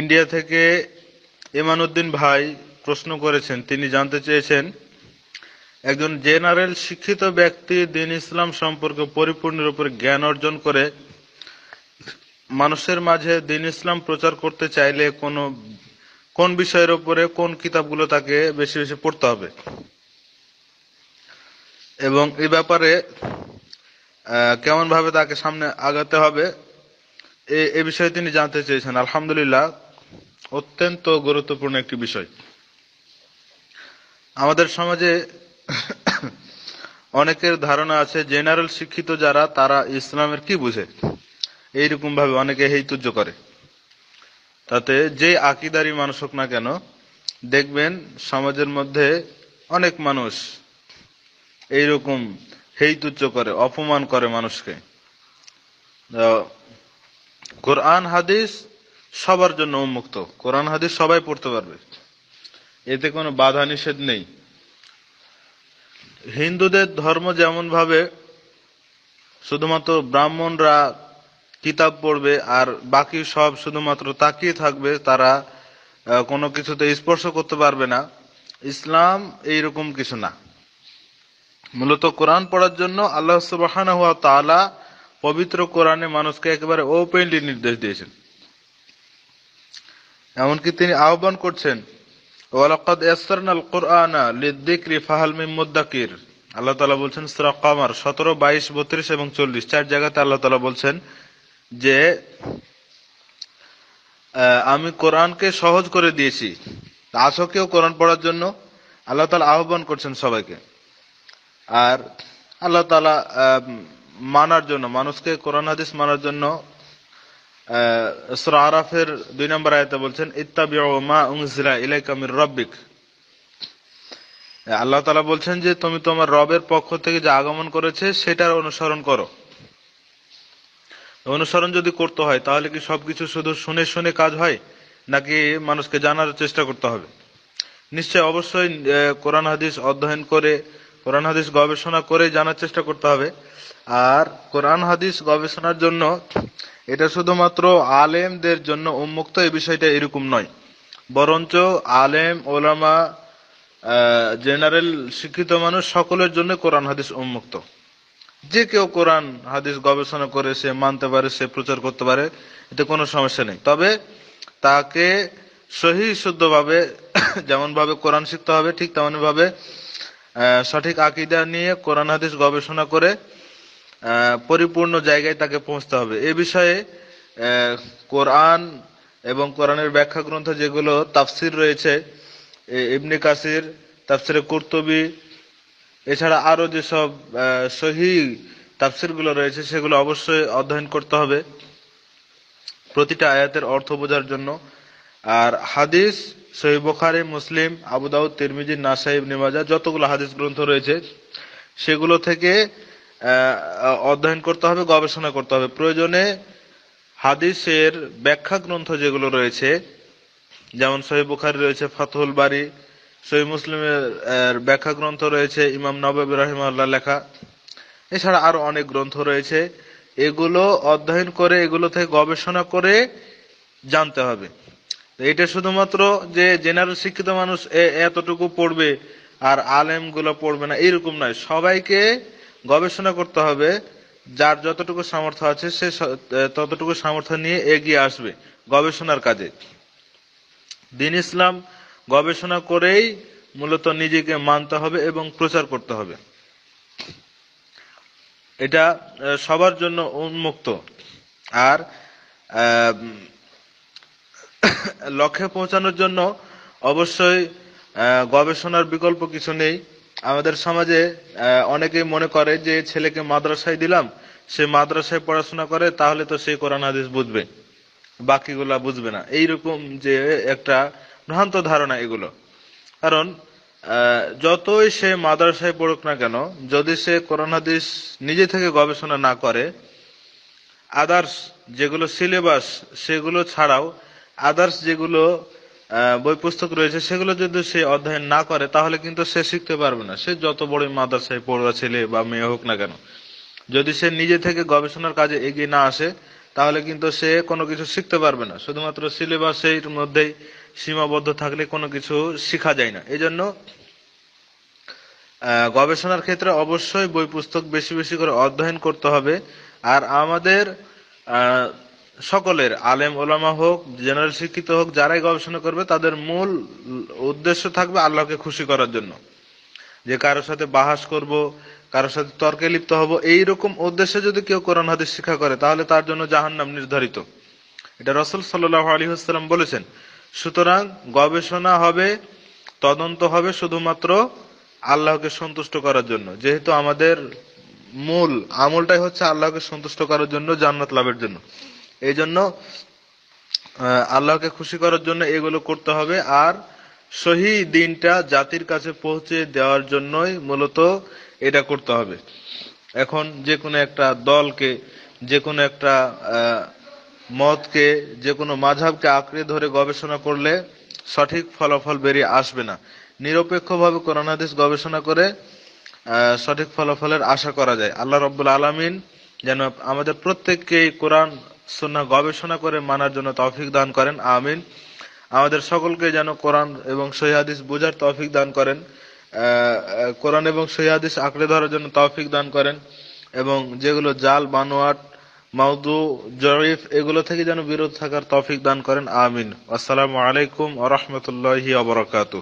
India থেকে এমানউদ্দিন ভাই প্রশ্ন করেছেন তিনি জানতে চেয়েছেন একজন জেনারেল শিক্ষিত ব্যক্তি দিন ইসলাম সম্পর্কে পরিপূর্ণরূপে জ্ঞান অর্জন করে মানুষের মাঝে দিন ইসলাম প্রচার করতে চাইলে কোনো কোন বিষয়ের উপরে কোন কিতাবগুলো তাকে বেশি বেশি পড়তে হবে এবং এই ব্যাপারে কেমন ভাবে তাকে সামনে আগাতে হবে এ বিষয়ে তিনি জানতে চেয়েছেন আলহামদুলিল্লাহ অত্যন্ত গুরুত্বপূর্ণ একটি বিষয় আমাদের সমাজে অনেকের ধারণা আছে জেনারেল শিক্ষিত যারা তারা ইসলামের কি বুঝে এইরকম ভাবে অনেকে হেতুজ্য করে তাতে যে আকিদারি মানুষ হোক না কেন দেখবেন সমাজের মধ্যে অনেক মানুষ এইরকম হেইতুচ্য করে অপমান করে মানুষকে কোরআন হাদিস সবার জন্য উন্মুক্ত কোরআন হাদিস সবাই পড়তে পারবে এতে কোনো বাধা নিষেধ নেই হিন্দুদের ধর্ম যেমন ভাবে শুধুমাত্র ব্রাহ্মণরা কিতাব পড়বে আর বাকি সব শুধুমাত্র তাকিয়ে থাকবে তারা কোনো কিছুতে স্পর্শ করতে পারবে না ইসলাম এইরকম কিছু না মূলত কোরআন পড়ার জন্য আল্লাহ সুবাহান হুয়া তালা পবিত্র কোরআনে মানুষকে একেবারে ওপেনলি নির্দেশ দিয়েছেন এমনকি তিনি আহ্বান করছেন ওয়ালাকাদ ইয়াসসারনাল কুরআনা লিযিকরি ফাহাল মিন মুদ্দাকির আল্লাহ তাআলা বলছেন সূরা কামার 17 22 32 এবং চল্লিশ চার জায়গাতে আল্লাহ তাআলা বলছেন যে আমি কোরআনকে সহজ করে দিয়েছি আসো কেউ কোরআন পড়ার জন্য আল্লাহ তালা আহ্বান করছেন সবাইকে আর আল্লাহ তালা মানার জন্য মানুষকে কোরআন হাদিস মানার জন্য আরাফের দুই নম্বর আয়তে বলছেন উংজিলা ইলাইকামির রব্বিক আল্লাহ তালা বলছেন যে তুমি তোমার রবের পক্ষ থেকে আগমন করেছে সেটার অনুসরণ করো অনুসরণ যদি করতে হয় তাহলে কি সবকিছু শুধু শুনে শুনে কাজ হয় নাকি মানুষকে জানার চেষ্টা করতে হবে নিশ্চয় অবশ্যই কোরআন হাদিস অধ্যয়ন করে কোরআন হাদিস গবেষণা করে জানার চেষ্টা করতে হবে আর কোরআন হাদিস গবেষণার জন্য এটা শুধুমাত্র আলেমদের জন্য উন্মুক্ত এই বিষয়টা এরকম নয় বরঞ্চ আলেম ওলামা জেনারেল শিক্ষিত মানুষ সকলের জন্য কোরআন হাদিস উন্মুক্ত যে কেউ কোরআন হাদিস গবেষণা করে সে মানতে পারে সে প্রচার করতে পারে এতে কোনো সমস্যা নেই তবে তাকে সহি শুদ্ধভাবে যেমনভাবে কোরআন শিখতে হবে ঠিক তেমনভাবে সঠিক আকিদা নিয়ে কোরআন হাদিস গবেষণা করে পরিপূর্ণ জায়গায় তাকে পৌঁছতে হবে এ বিষয়ে কোরআন এবং কোরআনের ব্যাখ্যা গ্রন্থ যেগুলো তাফসির রয়েছে ইবনে কাসির তাফসিরে কুর্তবি এছাড়া আরও যেসব সহি তাফসিরগুলো রয়েছে সেগুলো অবশ্যই অধ্যয়ন করতে হবে প্রতিটা আয়াতের অর্থ বোঝার জন্য আর হাদিস সহি বোখারি মুসলিম আবুদাউদ তিরমিজি নাসাইব নেমাজা যতগুলো হাদিস গ্রন্থ রয়েছে সেগুলো থেকে অধ্যয়ন করতে হবে গবেষণা করতে হবে প্রয়োজনে হাদিসের ব্যাখ্যা গ্রন্থ যেগুলো রয়েছে যেমন সহি বুখারি রয়েছে ফাতহুল বাড়ি সহি মুসলিমের ব্যাখ্যা গ্রন্থ রয়েছে ইমাম নবাব রহিম আল্লাহ লেখা এছাড়া আরো অনেক গ্রন্থ রয়েছে এগুলো অধ্যয়ন করে এগুলো থেকে গবেষণা করে জানতে হবে এটা শুধুমাত্র যে জেনারেল শিক্ষিত মানুষ এতটুকু পড়বে আর আলেমগুলো পড়বে না এরকম নয় সবাইকে গবেষণা করতে হবে যার যতটুকু সামর্থ্য আছে সে ততটুকু সামর্থ্য নিয়ে এগিয়ে আসবে গবেষণার কাজে দিন ইসলাম গবেষণা করেই মূলত নিজেকে মানতে হবে এবং প্রচার করতে হবে এটা সবার জন্য উন্মুক্ত আর লক্ষ্যে পৌঁছানোর জন্য অবশ্যই গবেষণার বিকল্প কিছু নেই আমাদের সমাজে অনেকেই মনে করে যে ছেলেকে মাদ্রাসায় দিলাম সে মাদ্রাসায় পড়াশোনা করে তাহলে তো সে কোরআন হাদিস বুঝবে বাকিগুলা বুঝবে না এইরকম যে একটা ভ্রান্ত ধারণা এগুলো কারণ যতই সে মাদ্রাসায় পড়ুক না কেন যদি সে কোরআন হাদিস নিজে থেকে গবেষণা না করে আদার্স যেগুলো সিলেবাস সেগুলো ছাড়াও আদার্স যেগুলো বই পুস্তক রয়েছে সেগুলো যদি সে অধ্যয়ন না করে তাহলে কিন্তু সে শিখতে পারবে না সে যত বড়ই মাদ্রাসায় পড়ুয়া ছেলে বা মেয়ে হোক না কেন যদি সে নিজে থেকে গবেষণার কাজে এগিয়ে না আসে তাহলে কিন্তু সে কোনো কিছু শিখতে পারবে না শুধুমাত্র সিলেবাসের মধ্যেই সীমাবদ্ধ থাকলে কোনো কিছু শেখা যায় না এই জন্য গবেষণার ক্ষেত্রে অবশ্যই বই পুস্তক বেশি বেশি করে অধ্যয়ন করতে হবে আর আমাদের সকলের আলেম ওলামা হোক জেনারেল শিক্ষিত হোক যারাই গবেষণা করবে তাদের মূল উদ্দেশ্য থাকবে আল্লাহকে খুশি করার জন্য যে কারোর সাথে বাহাস করব কারোর সাথে তর্কে লিপ্ত হব এই রকম উদ্দেশ্যে যদি কেউ কোরআন হাদিস শিক্ষা করে তাহলে তার জন্য জাহান্নাম নির্ধারিত এটা রসুল সাল্লাহ আলী আসসালাম বলেছেন সুতরাং গবেষণা হবে তদন্ত হবে শুধুমাত্র আল্লাহকে সন্তুষ্ট করার জন্য যেহেতু আমাদের মূল আমলটাই হচ্ছে আল্লাহকে সন্তুষ্ট করার জন্য জান্নাত লাভের জন্য এই জন্য আল্লাহকে খুশি করার জন্য এগুলো করতে হবে আর সহি দিনটা জাতির কাছে পৌঁছে দেওয়ার জন্যই মূলত এটা করতে হবে এখন যে কোনো একটা দলকে যে কোনো একটা মতকে যে কোনো মাঝাবকে আঁকড়ে ধরে গবেষণা করলে সঠিক ফলাফল বেরিয়ে আসবে না নিরপেক্ষভাবে কোরআন গবেষণা করে সঠিক ফলাফলের আশা করা যায় আল্লাহ রব্বুল আলমিন যেন আমাদের প্রত্যেককেই কোরআন সুন্না গবেষণা করে মানার জন্য তৌফিক দান করেন আমিন আমাদের সকলকে যেন কোরআন এবং সহিহাদিস বোঝার তৌফিক দান করেন কোরআন এবং সহিহাদিস আঁকড়ে ধরার জন্য তৌফিক দান করেন এবং যেগুলো জাল বানোয়াট মাউদু জরিফ এগুলো থেকে যেন বিরত থাকার তৌফিক দান করেন আমিন আসসালামু আলাইকুম আ রহমতুল্লাহি আবরকাতু